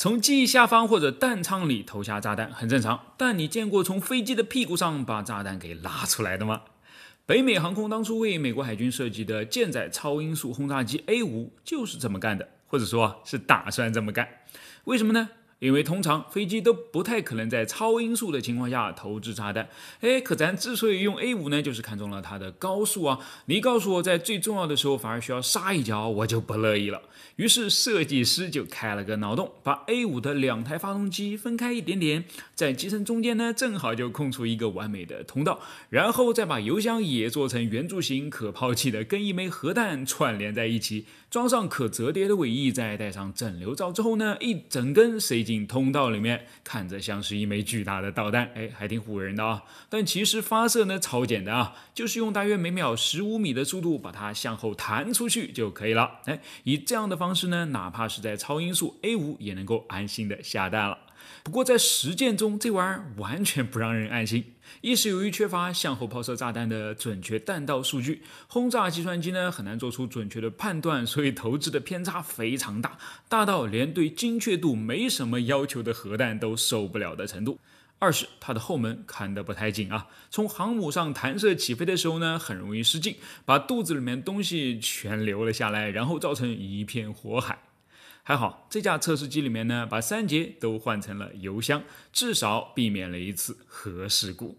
从机翼下方或者弹舱里投下炸弹很正常，但你见过从飞机的屁股上把炸弹给拉出来的吗？北美航空当初为美国海军设计的舰载超音速轰炸机 a 五就是这么干的，或者说，是打算这么干。为什么呢？因为通常飞机都不太可能在超音速的情况下投掷炸弹。哎，可咱之所以用 A 五呢，就是看中了它的高速啊！你告诉我，在最重要的时候反而需要刹一脚，我就不乐意了。于是设计师就开了个脑洞，把 A 五的两台发动机分开一点点，在机身中间呢，正好就空出一个完美的通道，然后再把油箱也做成圆柱形可抛弃的，跟一枚核弹串联在一起，装上可折叠的尾翼，再带上整流罩之后呢，一整根谁？进通道里面，看着像是一枚巨大的导弹，哎，还挺唬人的啊。但其实发射呢超简单啊，就是用大约每秒十五米的速度把它向后弹出去就可以了。哎，以这样的方式呢，哪怕是在超音速 A 五也能够安心的下蛋了。不过在实践中，这玩意儿完全不让人安心。一是由于缺乏向后抛射炸弹的准确弹道数据，轰炸计算机呢很难做出准确的判断，所以投掷的偏差非常大，大到连对精确度没什么要求的核弹都受不了的程度。二是它的后门看得不太紧啊，从航母上弹射起飞的时候呢，很容易失禁，把肚子里面东西全流了下来，然后造成一片火海。还好，这架测试机里面呢，把三节都换成了油箱，至少避免了一次核事故。